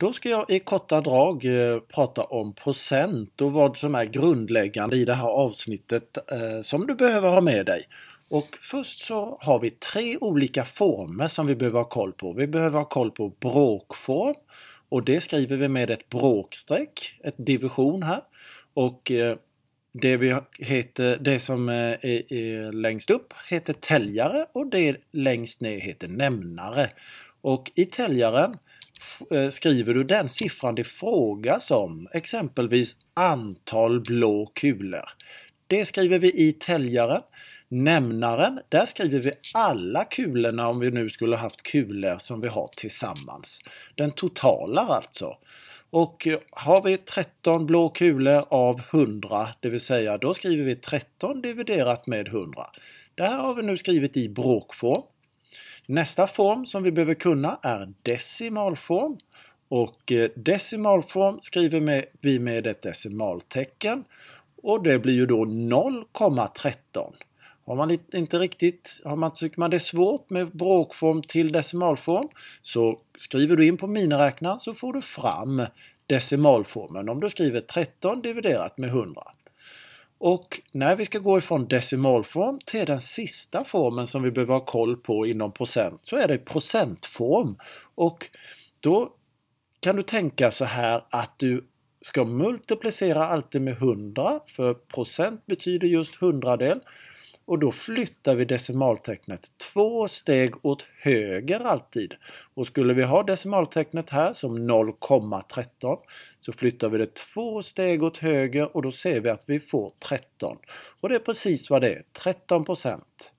Då ska jag i korta drag eh, prata om procent och vad som är grundläggande i det här avsnittet eh, som du behöver ha med dig. Och först så har vi tre olika former som vi behöver ha koll på. Vi behöver ha koll på bråkform och det skriver vi med ett bråkstreck, ett division här. Och eh, det, vi heter, det som eh, är, är längst upp heter täljare och det längst ner heter nämnare. Och i täljaren Eh, skriver du den siffran det frågas om, exempelvis antal blå kulor. Det skriver vi i täljaren. Nämnaren, där skriver vi alla kulorna om vi nu skulle haft kulor som vi har tillsammans. Den totala alltså. Och eh, har vi 13 blå kulor av 100, det vill säga då skriver vi 13 dividerat med 100. Det här har vi nu skrivit i bråkform. Nästa form som vi behöver kunna är decimalform. Och eh, decimalform skriver vi med ett decimaltecken. Och det blir ju då 0,13. Har man inte riktigt, har man, tycker man det är svårt med bråkform till decimalform så skriver du in på miniräknaren så får du fram decimalformen om du skriver 13 dividerat med 100. Och när vi ska gå ifrån decimalform till den sista formen som vi behöver ha koll på inom procent så är det procentform. Och då kan du tänka så här att du ska multiplicera alltid med 100 för procent betyder just hundradel. Och då flyttar vi decimaltecknet två steg åt höger alltid. Och skulle vi ha decimaltecknet här som 0,13 så flyttar vi det två steg åt höger och då ser vi att vi får 13. Och det är precis vad det är, 13 procent.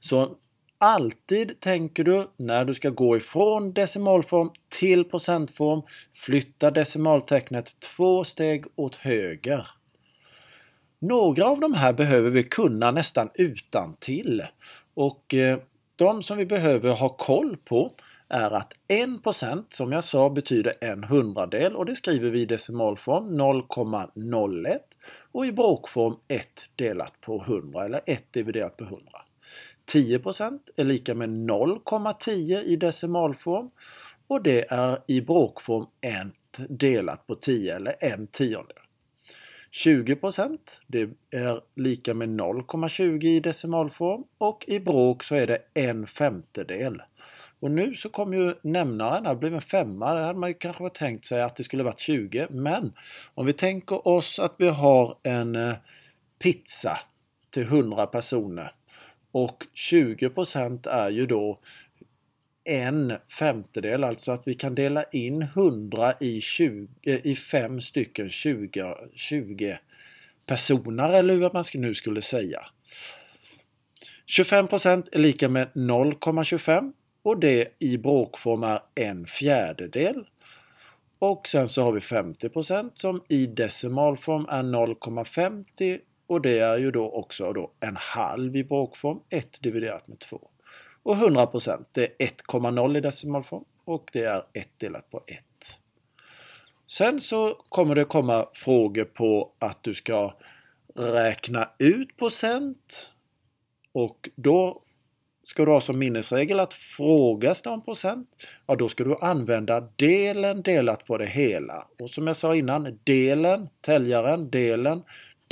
Så alltid tänker du när du ska gå ifrån decimalform till procentform, flytta decimaltecknet två steg åt höger. Några av de här behöver vi kunna nästan utan till. Och eh, de som vi behöver ha koll på är att 1% som jag sa betyder en hundradel och det skriver vi i decimalform 0,01 och i bråkform 1 delat på 100 eller 1 dividerat på 100. 10% är lika med 0,10 i decimalform och det är i bråkform 1 delat på 10 eller en tiondel. 20 det är lika med 0,20 i decimalform och i bråk så är det en femtedel. Och nu så kom ju nämnaren, det blev en femma, det hade man ju kanske tänkt sig att det skulle varit 20 men om vi tänker oss att vi har en eh, pizza till 100 personer och 20 är ju då en femtedel, alltså att vi kan dela in 100 i, 20, eh, i fem stycken 20, 20 personer eller hur man nu skulle säga. 25 är lika med 0,25 och det i bråkform är en fjärdedel. Och sen så har vi 50 som i decimalform är 0,50 och det är ju då också då en halv i bråkform, 1 dividerat med 2. Och 100 det är 1,0 i decimalform och det är 1 delat på 1. Sen så kommer det komma frågor på att du ska räkna ut procent och då ska du ha som minnesregel att frågas det om procent, ja då ska du använda delen delat på det hela. Och som jag sa innan, delen, täljaren, delen,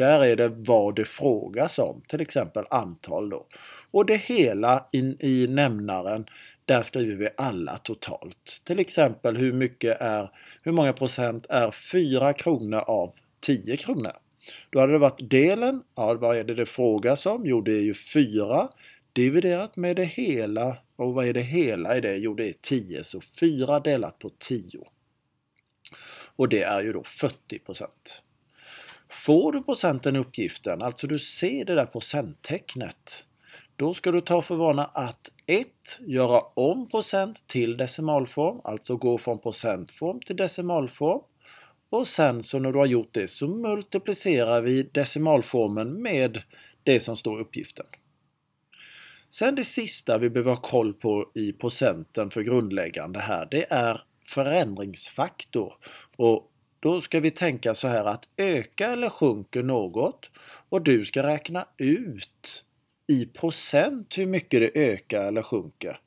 där är det vad det frågas om, till exempel antal då. Och det hela in, i nämnaren, där skriver vi alla totalt. Till exempel hur mycket är, hur många procent är 4 kronor av 10 kronor? Då hade det varit delen, ja vad är det det frågas om? Jo det är ju 4 dividerat med det hela. Och vad är det hela i det? Jo det är 10, så 4 delat på 10. Och det är ju då 40 procent. Får du procenten i uppgiften, alltså du ser det där procenttecknet, då ska du ta för vana att 1. Göra om procent till decimalform, alltså gå från procentform till decimalform. Och sen så när du har gjort det så multiplicerar vi decimalformen med det som står i uppgiften. Sen det sista vi behöver ha koll på i procenten för grundläggande här, det är förändringsfaktor. Och då ska vi tänka så här att öka eller sjunker något och du ska räkna ut i procent hur mycket det ökar eller sjunker.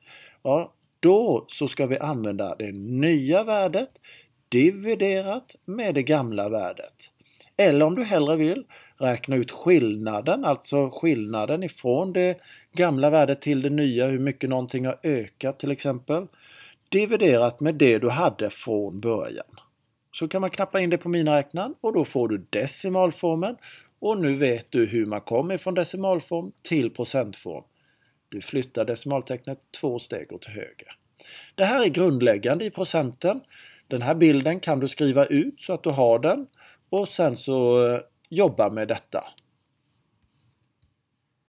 Ja, då så ska vi använda det nya värdet dividerat med det gamla värdet. Eller om du hellre vill räkna ut skillnaden, alltså skillnaden ifrån det gamla värdet till det nya, hur mycket någonting har ökat till exempel, dividerat med det du hade från början så kan man knappa in det på miniräknaren och då får du decimalformen. Och nu vet du hur man kommer från decimalform till procentform. Du flyttar decimaltecknet två steg åt höger. Det här är grundläggande i procenten. Den här bilden kan du skriva ut så att du har den och sen så eh, jobba med detta.